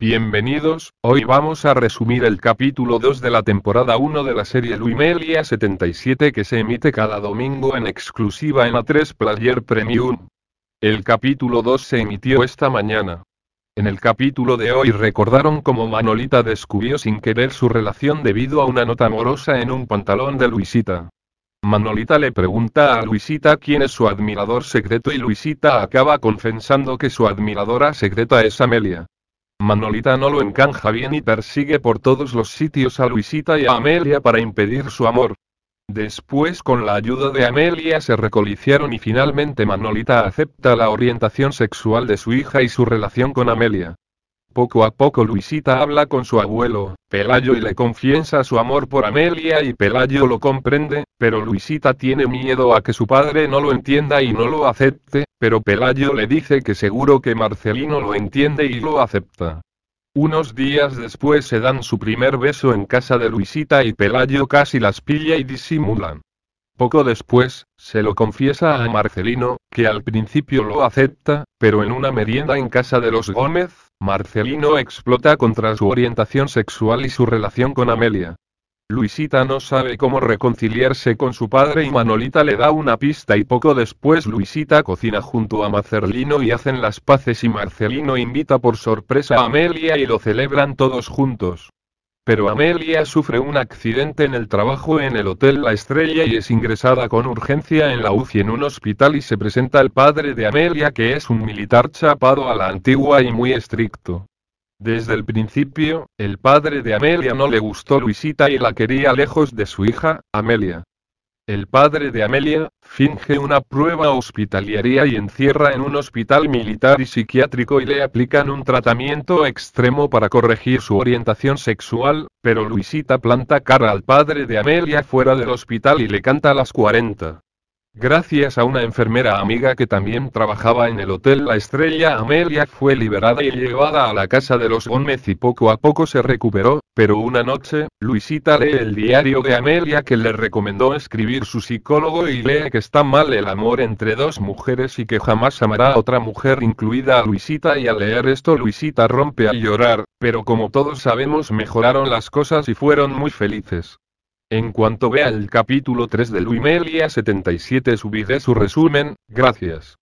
Bienvenidos, hoy vamos a resumir el capítulo 2 de la temporada 1 de la serie Luimelia 77 que se emite cada domingo en exclusiva en A3 Player Premium. El capítulo 2 se emitió esta mañana. En el capítulo de hoy recordaron cómo Manolita descubrió sin querer su relación debido a una nota amorosa en un pantalón de Luisita. Manolita le pregunta a Luisita quién es su admirador secreto y Luisita acaba confesando que su admiradora secreta es Amelia. Manolita no lo encanja bien y persigue por todos los sitios a Luisita y a Amelia para impedir su amor. Después con la ayuda de Amelia se recoliciaron y finalmente Manolita acepta la orientación sexual de su hija y su relación con Amelia. Poco a poco Luisita habla con su abuelo, Pelayo y le confiesa su amor por Amelia y Pelayo lo comprende, pero Luisita tiene miedo a que su padre no lo entienda y no lo acepte, pero Pelayo le dice que seguro que Marcelino lo entiende y lo acepta. Unos días después se dan su primer beso en casa de Luisita y Pelayo casi las pilla y disimulan. Poco después, se lo confiesa a Marcelino, que al principio lo acepta, pero en una merienda en casa de los Gómez, Marcelino explota contra su orientación sexual y su relación con Amelia. Luisita no sabe cómo reconciliarse con su padre y Manolita le da una pista y poco después Luisita cocina junto a Marcelino y hacen las paces y Marcelino invita por sorpresa a Amelia y lo celebran todos juntos pero Amelia sufre un accidente en el trabajo en el Hotel La Estrella y es ingresada con urgencia en la UCI en un hospital y se presenta el padre de Amelia que es un militar chapado a la antigua y muy estricto. Desde el principio, el padre de Amelia no le gustó Luisita y la quería lejos de su hija, Amelia. El padre de Amelia, finge una prueba hospitalaria y encierra en un hospital militar y psiquiátrico y le aplican un tratamiento extremo para corregir su orientación sexual, pero Luisita planta cara al padre de Amelia fuera del hospital y le canta a las 40. Gracias a una enfermera amiga que también trabajaba en el hotel La Estrella, Amelia fue liberada y llevada a la casa de los Gómez y poco a poco se recuperó, pero una noche, Luisita lee el diario de Amelia que le recomendó escribir su psicólogo y lee que está mal el amor entre dos mujeres y que jamás amará a otra mujer incluida a Luisita y al leer esto Luisita rompe a llorar, pero como todos sabemos mejoraron las cosas y fueron muy felices. En cuanto vea el capítulo 3 de Luimelia 77 subiré su resumen, gracias.